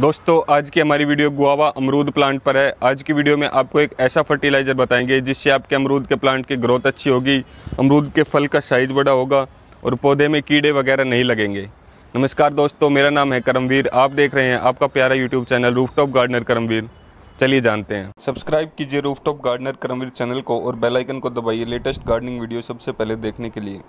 दोस्तों आज की हमारी वीडियो गुआवा अमरूद प्लांट पर है आज की वीडियो में आपको एक ऐसा फर्टिलाइज़र बताएंगे जिससे आपके अमरूद के प्लांट की ग्रोथ अच्छी होगी अमरूद के फल का साइज़ बड़ा होगा और पौधे में कीड़े वगैरह नहीं लगेंगे नमस्कार दोस्तों मेरा नाम है करमवीर आप देख रहे हैं आपका प्यारा YouTube channel rooftop gardener Karamveer चलिए जानते हैं सब्सक्राइब कीजिए रूफटॉप गार्डनर करमवीर चैनल को और बेलाइकन को दबाइए लेटेस्ट गार्डनिंग वीडियो सबसे पहले देखने के लिए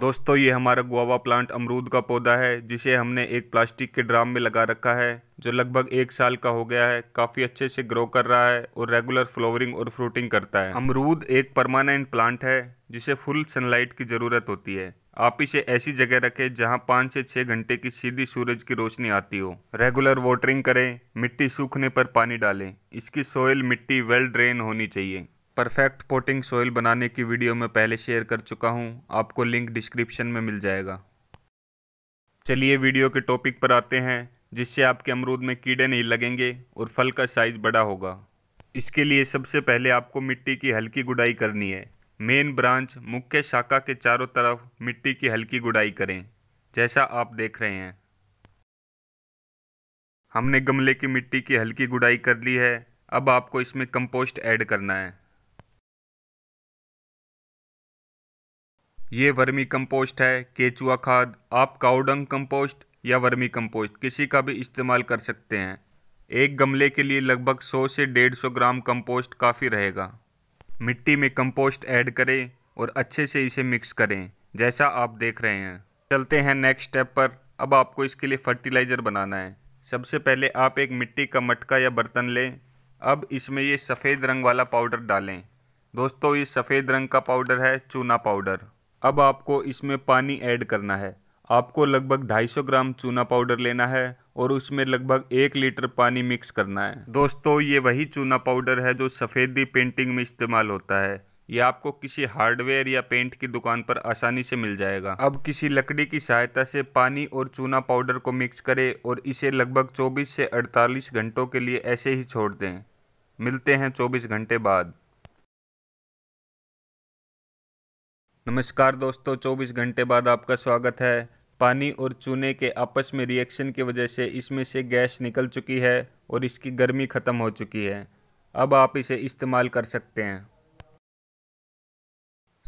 दोस्तों ये हमारा गुआवा प्लांट अमरूद का पौधा है जिसे हमने एक प्लास्टिक के ड्राम में लगा रखा है जो लगभग एक साल का हो गया है काफ़ी अच्छे से ग्रो कर रहा है और रेगुलर फ्लावरिंग और फ्रूटिंग करता है अमरूद एक परमानेंट प्लांट है जिसे फुल सनलाइट की ज़रूरत होती है आप इसे ऐसी जगह रखें जहां पाँच से छः घंटे की सीधी सूरज की रोशनी आती हो रेगुलर वाटरिंग करें मिट्टी सूखने पर पानी डालें इसकी सोयल मिट्टी वेल ड्रेन होनी चाहिए परफेक्ट पोटिंग सोयल बनाने की वीडियो में पहले शेयर कर चुका हूँ आपको लिंक डिस्क्रिप्शन में मिल जाएगा चलिए वीडियो के टॉपिक पर आते हैं जिससे आपके अमरूद में कीड़े नहीं लगेंगे और फल का साइज़ बड़ा होगा इसके लिए सबसे पहले आपको मिट्टी की हल्की गुडाई करनी है मेन ब्रांच मुख्य शाखा के चारों तरफ मिट्टी की हल्की गुडाई करें जैसा आप देख रहे हैं हमने गमले की मिट्टी की हल्की गुडाई कर ली है अब आपको इसमें कंपोस्ट ऐड करना है ये वर्मी कंपोस्ट है केचुआ खाद आप काउडंग कंपोस्ट या वर्मी कंपोस्ट किसी का भी इस्तेमाल कर सकते हैं एक गमले के लिए लगभग 100 से 150 ग्राम कंपोस्ट काफ़ी रहेगा मिट्टी में कंपोस्ट ऐड करें और अच्छे से इसे मिक्स करें जैसा आप देख रहे हैं चलते हैं नेक्स्ट स्टेप पर अब आपको इसके लिए फर्टिलाइज़र बनाना है सबसे पहले आप एक मिट्टी का मटका या बर्तन लें अब इसमें ये सफ़ेद रंग वाला पाउडर डालें दोस्तों ये सफ़ेद रंग का पाउडर है चूना पाउडर अब आपको इसमें पानी ऐड करना है आपको लगभग 250 ग्राम चूना पाउडर लेना है और उसमें लगभग एक लीटर पानी मिक्स करना है दोस्तों ये वही चूना पाउडर है जो सफ़ेदी पेंटिंग में इस्तेमाल होता है ये आपको किसी हार्डवेयर या पेंट की दुकान पर आसानी से मिल जाएगा अब किसी लकड़ी की सहायता से पानी और चूना पाउडर को मिक्स करें और इसे लगभग 24 से 48 घंटों के लिए ऐसे ही छोड़ दें मिलते हैं 24 घंटे बाद नमस्कार दोस्तों 24 घंटे बाद आपका स्वागत है पानी और चूने के आपस में रिएक्शन की वजह से इसमें से गैस निकल चुकी है और इसकी गर्मी ख़त्म हो चुकी है अब आप इसे इस्तेमाल कर सकते हैं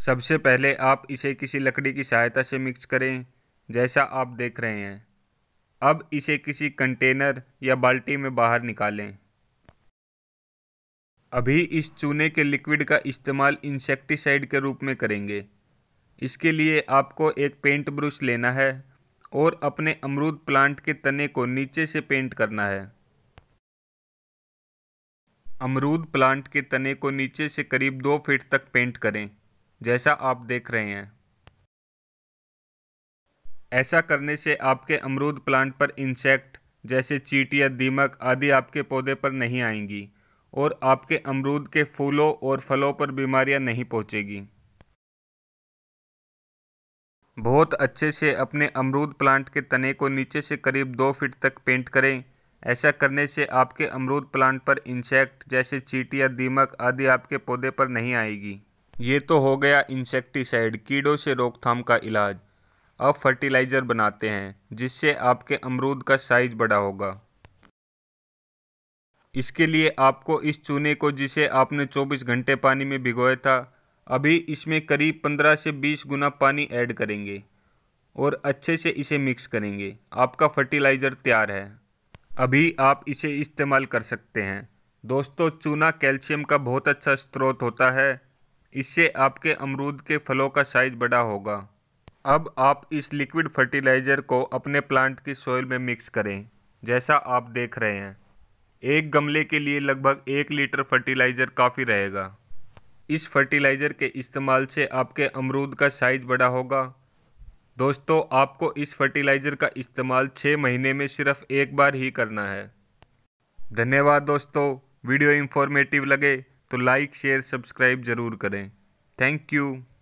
सबसे पहले आप इसे किसी लकड़ी की सहायता से मिक्स करें जैसा आप देख रहे हैं अब इसे किसी कंटेनर या बाल्टी में बाहर निकालें अभी इस चूने के लिक्विड का इस्तेमाल इंसेक्टिसाइड के रूप में करेंगे इसके लिए आपको एक पेंट ब्रश लेना है और अपने अमरूद प्लांट के तने को नीचे से पेंट करना है अमरूद प्लांट के तने को नीचे से करीब दो फीट तक पेंट करें जैसा आप देख रहे हैं ऐसा करने से आपके अमरूद प्लांट पर इंसेक्ट जैसे चीट या दीमक आदि आपके पौधे पर नहीं आएंगी और आपके अमरूद के फूलों और फलों पर बीमारियां नहीं पहुंचेगी बहुत अच्छे से अपने अमरूद प्लांट के तने को नीचे से करीब दो फीट तक पेंट करें ऐसा करने से आपके अमरूद प्लांट पर इंसेक्ट जैसे चीटी या दीमक आदि आपके पौधे पर नहीं आएगी ये तो हो गया इंसेक्टिसाइड कीड़ों से रोकथाम का इलाज अब फर्टिलाइज़र बनाते हैं जिससे आपके अमरूद का साइज बड़ा होगा इसके लिए आपको इस चूने को जिसे आपने 24 घंटे पानी में भिगोया था अभी इसमें करीब पंद्रह से बीस गुना पानी ऐड करेंगे और अच्छे से इसे मिक्स करेंगे आपका फर्टिलाइज़र तैयार है अभी आप इसे इस्तेमाल कर सकते हैं दोस्तों चूना कैल्शियम का बहुत अच्छा स्रोत होता है इससे आपके अमरूद के फलों का साइज बड़ा होगा अब आप इस लिक्विड फर्टिलाइज़र को अपने प्लांट की सॉइल में मिक्स करें जैसा आप देख रहे हैं एक गमले के लिए लगभग एक लीटर फर्टिलाइज़र काफ़ी रहेगा इस फर्टिलाइज़र के इस्तेमाल से आपके अमरूद का साइज़ बड़ा होगा दोस्तों आपको इस फर्टिलाइज़र का इस्तेमाल छः महीने में सिर्फ एक बार ही करना है धन्यवाद दोस्तों वीडियो इन्फॉर्मेटिव लगे तो लाइक शेयर सब्सक्राइब ज़रूर करें थैंक यू